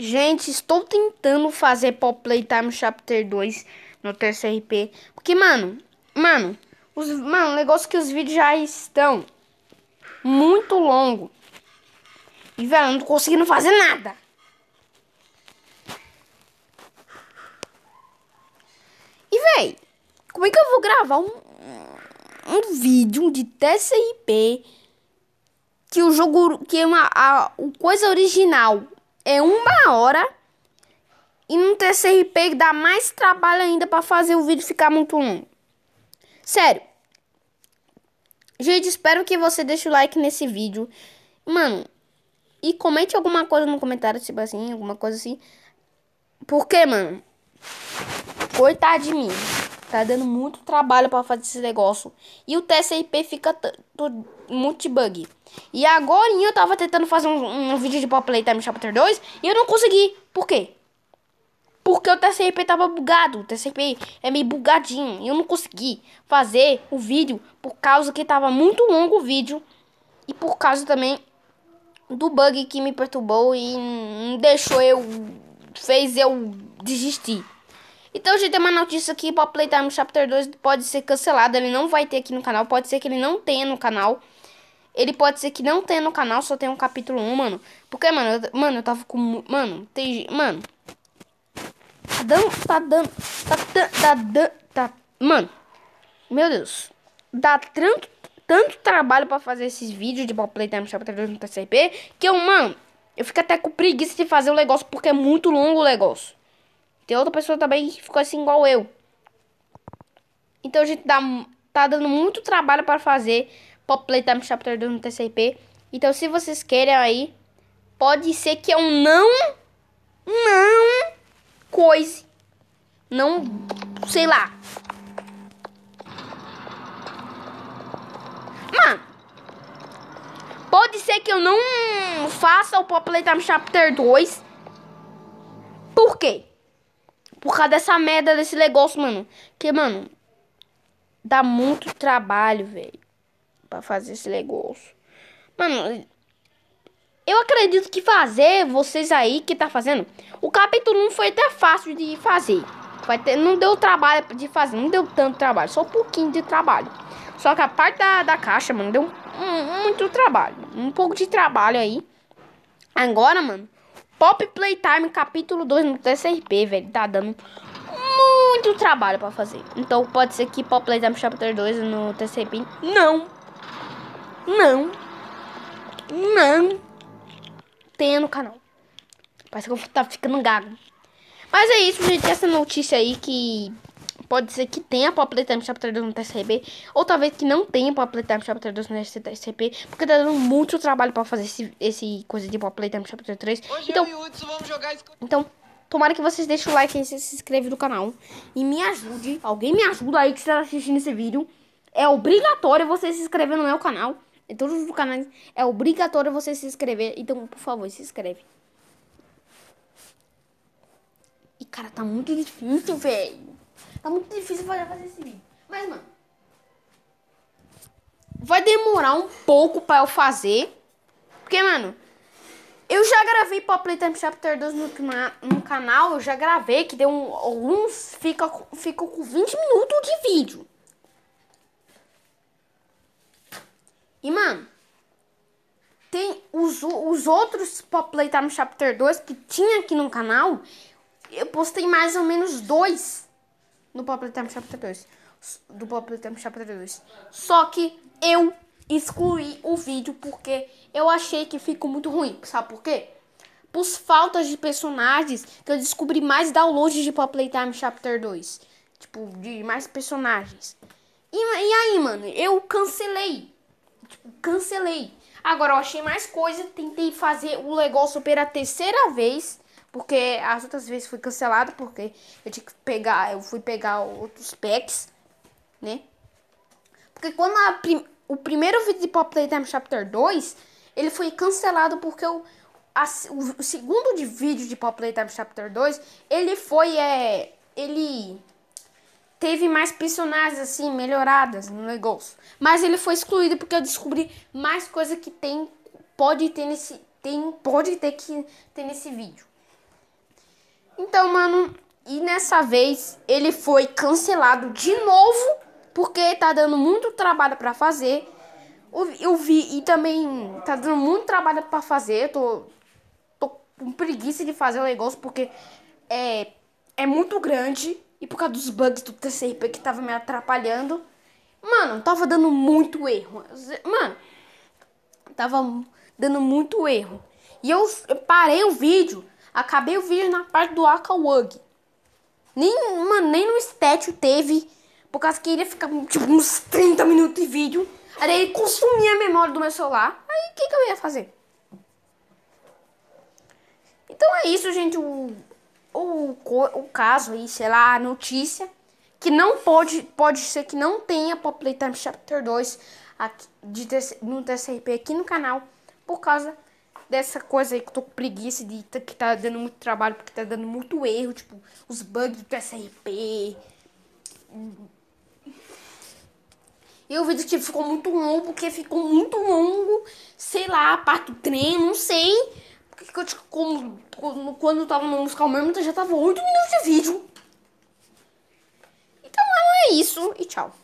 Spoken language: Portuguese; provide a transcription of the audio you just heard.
Gente, estou tentando fazer Pop Playtime Chapter 2 no TCRP. Porque, mano, mano, os, mano, o negócio é que os vídeos já estão muito longo. E, velho, eu não tô conseguindo fazer nada. E, velho, como é que eu vou gravar um, um vídeo de TCRP que o jogo, que é uma a, a coisa original é uma hora. E no TCRP dá mais trabalho ainda para fazer o vídeo ficar muito longo. Sério. Gente, espero que você deixe o like nesse vídeo. Mano, e comente alguma coisa no comentário, tipo assim, alguma coisa assim. Porque, mano, coitado de mim. Tá dando muito trabalho para fazer esse negócio. E o TCP fica muito bug. E agora eu tava tentando fazer um, um vídeo de Pop Playtime Chapter 2 e eu não consegui. Por quê? Porque o TCP tava bugado. O TCP é meio bugadinho. E eu não consegui fazer o vídeo por causa que tava muito longo o vídeo. E por causa também do bug que me perturbou e deixou eu. fez eu desistir. Então, gente, tem uma notícia aqui, Pop Playtime Chapter 2 pode ser cancelado, ele não vai ter aqui no canal, pode ser que ele não tenha no canal. Ele pode ser que não tenha no canal, só tenha um capítulo 1, mano. Porque, mano, eu, mano, eu tava com... Mano, tem... Mano... Tá dando... Tá dando... Tá dando... Tá, tá mano... Meu Deus. Dá tanto, tanto trabalho pra fazer esses vídeos de Pop Playtime Chapter 2 no tcp que eu, mano... Eu fico até com preguiça de fazer o negócio, porque é muito longo o negócio. Tem outra pessoa também que ficou assim igual eu. Então a gente tá tá dando muito trabalho para fazer Pop Playtime Chapter 2 no TCP. Então se vocês querem aí, pode ser que eu não, não coise. Não, sei lá. Mano, pode ser que eu não faça o Pop Playtime Chapter 2. Por quê? Por causa dessa merda desse negócio, mano. Que, mano, dá muito trabalho, velho. Pra fazer esse negócio. Mano, eu acredito que fazer, vocês aí que tá fazendo, o capítulo 1 foi até fácil de fazer. Vai ter, não deu trabalho de fazer, não deu tanto trabalho, só um pouquinho de trabalho. Só que a parte da, da caixa, mano, deu um, um, muito trabalho. Um pouco de trabalho aí. Agora, mano, Pop Playtime capítulo 2 no TCP, velho. Tá dando muito trabalho pra fazer. Então pode ser que Pop Playtime Chapter 2 no TCP. Não! Não! Não! Tenha no canal. Parece que eu tá ficando gago. Mas é isso, gente. Essa notícia aí que Pode ser que tenha Pop Playtime Chapter 2 no TCB, ou talvez que não tenha Pop Playtime Chapter 2 no TCB, porque tá dando muito trabalho para fazer esse, esse coisa de Pop Playtime Chapter 3. Hoje então, Hudson, então, tomara que vocês deixem o like e se inscrevam no canal e me ajude, alguém me ajuda aí que está assistindo esse vídeo. É obrigatório você se inscrever no meu canal. Em todos os canais é obrigatório você se inscrever, então por favor, se inscreve. E cara, tá muito difícil, velho. Tá muito difícil fazer, fazer esse assim. vídeo. Mas, mano. Vai demorar um pouco pra eu fazer. Porque, mano. Eu já gravei pra Playtime Chapter 2 no, no canal. Eu já gravei que deu um, alguns. Fica, ficou com 20 minutos de vídeo. E, mano. Tem os, os outros Pop Playtime Chapter 2 que tinha aqui no canal. Eu postei mais ou menos dois. No Power Time Chapter 2. Do Power Time Chapter 2. Só que eu excluí o vídeo porque eu achei que ficou muito ruim. Sabe por quê? Por faltas de personagens que eu descobri mais downloads de Power Time Chapter 2. Tipo, de mais personagens. E, e aí, mano, eu cancelei. Tipo, cancelei. Agora eu achei mais coisa, tentei fazer o negócio pela terceira vez porque as outras vezes foi cancelado porque eu tinha que pegar, eu fui pegar outros packs, né? Porque quando prim, o primeiro vídeo de Pop Playtime Chapter 2, ele foi cancelado porque o, a, o, o, segundo de vídeo de Pop Playtime Chapter 2, ele foi, é, ele teve mais personagens assim, melhoradas no negócio. Mas ele foi excluído porque eu descobri mais coisa que tem, pode ter nesse, tem, pode ter que ter nesse vídeo. Então, mano, e nessa vez ele foi cancelado de novo porque tá dando muito trabalho para fazer. Eu, eu, vi e também tá dando muito trabalho para fazer. Eu tô tô com preguiça de fazer o negócio porque é é muito grande e por causa dos bugs do TCP que tava me atrapalhando. Mano, tava dando muito erro. Mano, tava dando muito erro. E eu, eu parei o vídeo Acabei o vídeo na parte do Nem, mano, nem no estético teve. Por causa que ia ficar tipo, uns 30 minutos de vídeo. Aí ele consumia a memória do meu celular. Aí o que, que eu ia fazer? Então é isso, gente. O, o, o caso aí, sei lá, a notícia. Que não pode, pode ser que não tenha para Playtime Chapter 2 aqui, de, no TCRP aqui no canal. Por causa dessa coisa aí que eu tô com preguiça de tá, que tá dando muito trabalho, porque tá dando muito erro, tipo, os bugs do SRP. E o vídeo que tipo, ficou muito longo, porque ficou muito longo, sei lá, a parte do trem, não sei. Porque eu, tipo, como, quando eu tava no musical mesmo, já tava 8 minutos de vídeo. Então é isso e tchau.